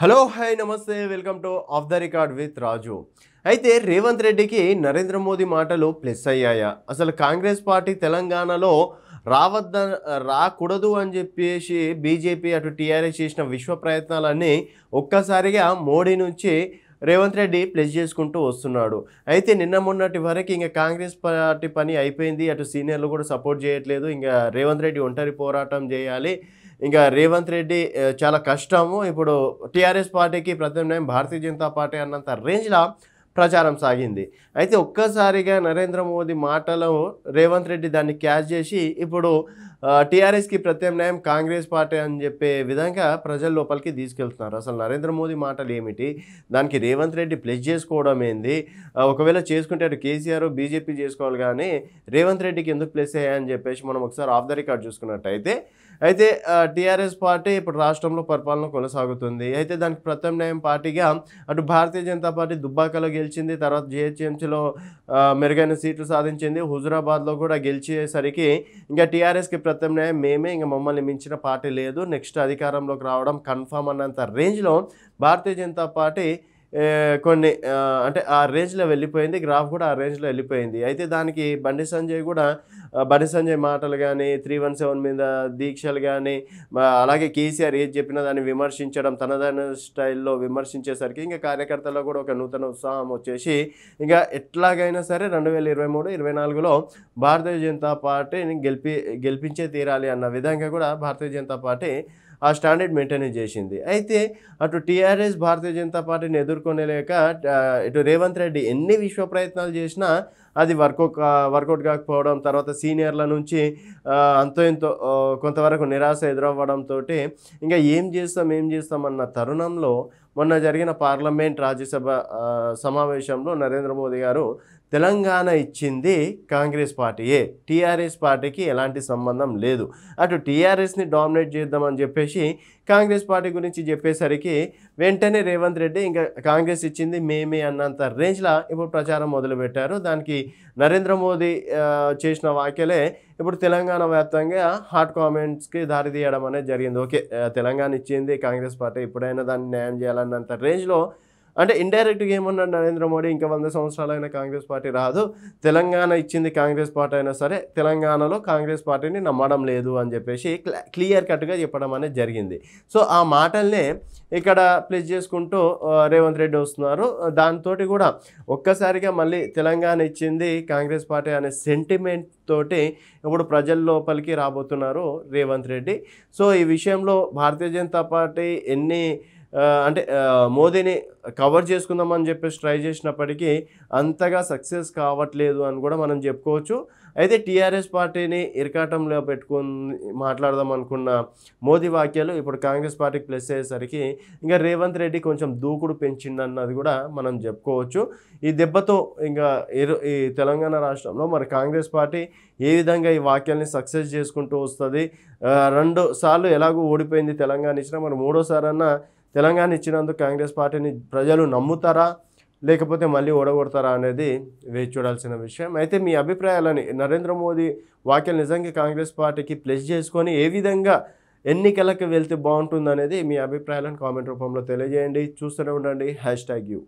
hello hi నమస్తే welcome to off the record with Raju అయితే రేవంత్ రెడ్డికి నరేంద్ర మోదీ మాటలు ప్లస్ అయ్యాయా అసలు కాంగ్రెస్ పార్టీ తెలంగాణలో రావద్ద రాకూడదు అని చెప్పేసి బీజేపీ అటు టీఆర్ఎస్ చేసిన విశ్వ ప్రయత్నాలన్నీ ఒక్కసారిగా మోడీ నుంచి రేవంత్ రెడ్డి ప్లెజ్ చేసుకుంటూ వస్తున్నాడు అయితే నిన్న మొన్నటి వరకు ఇంకా కాంగ్రెస్ పార్టీ పని అయిపోయింది అటు సీనియర్లు కూడా సపోర్ట్ చేయట్లేదు ఇంకా రేవంత్ రెడ్డి ఒంటరి పోరాటం చేయాలి ఇంకా రేవంత్ రెడ్డి చాలా కష్టము ఇప్పుడు టీఆర్ఎస్ పార్టీకి ప్రత్యామ్నాయం భారతీయ జనతా పార్టీ అన్నంత రేంజ్లో ప్రచారం సాగింది అయితే ఒక్కసారిగా నరేంద్ర మోదీ మాటలు రేవంత్ రెడ్డి దాన్ని క్యాచ్ చేసి ఇప్పుడు టీఆర్ఎస్కి ప్రత్యామ్నాయం కాంగ్రెస్ పార్టీ అని చెప్పే విధంగా ప్రజల లోపలికి తీసుకెళ్తున్నారు అసలు నరేంద్ర మోదీ మాటలు ఏమిటి దానికి రేవంత్ రెడ్డి ప్లెస్ చేసుకోవడం ఏంది ఒకవేళ చేసుకుంటే అటు కేసీఆర్ బీజేపీ చేసుకోవాలి కానీ రేవంత్ రెడ్డికి ఎందుకు ప్లెస్ అయ్యాయని చెప్పేసి మనం ఒకసారి ఆఫ్ ద రికార్డ్ చూసుకున్నట్టయితే అయితే టీఆర్ఎస్ పార్టీ ఇప్పుడు రాష్ట్రంలో పరిపాలన కొనసాగుతుంది అయితే దానికి ప్రత్యామ్నాయం పార్టీగా అటు భారతీయ జనతా పార్టీ దుబ్బాకలో గెలిచింది తర్వాత జిహెచ్ఎంసీలో మెరుగైన సీట్లు సాధించింది హుజురాబాద్లో కూడా గెలిచేసరికి ఇంకా టీఆర్ఎస్కి ప్రత్యామ్నాయం మేమే ఇంకా మమ్మల్ని మించిన పార్టీ లేదు నెక్స్ట్ అధికారంలోకి రావడం కన్ఫామ్ అన్నంత రేంజ్లో భారతీయ జనతా పార్టీ కొన్ని అంటే ఆ రేంజ్లో వెళ్ళిపోయింది గ్రాఫ్ కూడా ఆ రేంజ్లో వెళ్ళిపోయింది అయితే దానికి బండి సంజయ్ కూడా బండి సంజయ్ మాటలు కానీ త్రీ వన్ సెవెన్ మీద దీక్షలు కానీ అలాగే కేసీఆర్ ఏది చెప్పినా దాన్ని విమర్శించడం తనదైన స్టైల్లో విమర్శించేసరికి ఇంకా కార్యకర్తల్లో కూడా ఒక నూతన ఉత్సాహం వచ్చేసి ఇంకా ఎట్లాగైనా సరే రెండు వేల ఇరవై మూడు ఇరవై నాలుగులో భారతీయ జనతా పార్టీని గెలిపి గెలిపించే తీరాలి అన్న విధంగా కూడా భారతీయ జనతా పార్టీ ఆ స్టాండర్డ్ మెయింటైన్ చేసింది అయితే అటు టీఆర్ఎస్ భారతీయ జనతా పార్టీని ఎదుర్కొనేలేక ఇటు రేవంత్ రెడ్డి ఎన్ని విశ్వ ప్రయత్నాలు చేసినా అది వర్కౌట్ వర్కౌట్ కాకపోవడం తర్వాత సీనియర్ల నుంచి అంతో ఎంతో కొంతవరకు నిరాశ ఎదురవ్వడంతో ఇంకా ఏం చేస్తాం ఏం చేస్తామన్న తరుణంలో మొన్న జరిగిన పార్లమెంట్ రాజ్యసభ సమావేశంలో నరేంద్ర మోదీ గారు తెలంగాణ ఇచ్చింది కాంగ్రెస్ పార్టీయే టీఆర్ఎస్ పార్టీకి ఎలాంటి సంబంధం లేదు అటు టీఆర్ఎస్ని డామినేట్ చేద్దామని చెప్పేసి కాంగ్రెస్ పార్టీ గురించి చెప్పేసరికి వెంటనే రేవంత్ రెడ్డి ఇంకా కాంగ్రెస్ ఇచ్చింది మేమే అన్నంత రేంజ్లో ఇప్పుడు ప్రచారం మొదలుపెట్టారు దానికి నరేంద్ర మోదీ చేసిన వ్యాఖ్యలే ఇప్పుడు తెలంగాణ వ్యాప్తంగా హాట్ కామెంట్స్కి దారి తీయడం అనేది జరిగింది ఓకే తెలంగాణ ఇచ్చింది కాంగ్రెస్ పార్టీ ఎప్పుడైనా దాన్ని న్యాయం చేయాలన్నంత రేంజ్లో అంటే ఇండైరెక్ట్గా ఏమన్నాడు నరేంద్ర మోడీ ఇంకా వంద సంవత్సరాలైనా కాంగ్రెస్ పార్టీ రాదు తెలంగాణ ఇచ్చింది కాంగ్రెస్ పార్టీ అయినా సరే తెలంగాణలో కాంగ్రెస్ పార్టీని నమ్మడం లేదు అని చెప్పేసి క్లియర్ కట్గా చెప్పడం అనేది జరిగింది సో ఆ మాటల్నే ఇక్కడ ప్లేస్ చేసుకుంటూ రేవంత్ రెడ్డి వస్తున్నారు దాంతో కూడా ఒక్కసారిగా మళ్ళీ తెలంగాణ ఇచ్చింది కాంగ్రెస్ పార్టీ అనే సెంటిమెంట్ తోటి ఇప్పుడు ప్రజల లోపలికి రాబోతున్నారు రేవంత్ రెడ్డి సో ఈ విషయంలో భారతీయ జనతా పార్టీ ఎన్ని అంటే మోదీని కవర్ చేసుకుందామని చెప్పేసి ట్రై చేసినప్పటికీ అంతగా సక్సెస్ కావట్లేదు అని కూడా మనం చెప్పుకోవచ్చు అయితే టీఆర్ఎస్ పార్టీని ఇరకాటంలో పెట్టుకుని మాట్లాడదాం అనుకున్న మోదీ వాక్యాలు ఇప్పుడు కాంగ్రెస్ పార్టీకి ప్లస్ అయ్యేసరికి ఇంకా రేవంత్ రెడ్డి కొంచెం దూకుడు పెంచిందన్నది కూడా మనం చెప్పుకోవచ్చు ఈ దెబ్బతో ఇంకా ఈ తెలంగాణ రాష్ట్రంలో మరి కాంగ్రెస్ పార్టీ ఏ విధంగా ఈ వాక్యాల్ని సక్సెస్ చేసుకుంటూ వస్తుంది రెండు సార్లు ఎలాగో ఓడిపోయింది తెలంగాణ ఇచ్చినా మరి మూడోసారన్నా తెలంగాణ ఇచ్చినందుకు కాంగ్రెస్ పార్టీని ప్రజలు నమ్ముతారా లేకపోతే మళ్ళీ ఓడగొడతారా అనేది వేచి చూడాల్సిన విషయం అయితే మీ అభిప్రాయాలని నరేంద్ర మోదీ వాక్యాలు నిజంగా కాంగ్రెస్ పార్టీకి ప్లెస్ చేసుకొని ఏ విధంగా ఎన్నికలకు వెళ్తే బాగుంటుంది అనేది మీ అభిప్రాయాలను కామెంట్ రూపంలో తెలియజేయండి చూస్తూనే ఉండండి హ్యాష్ ట్యాగ్ యూ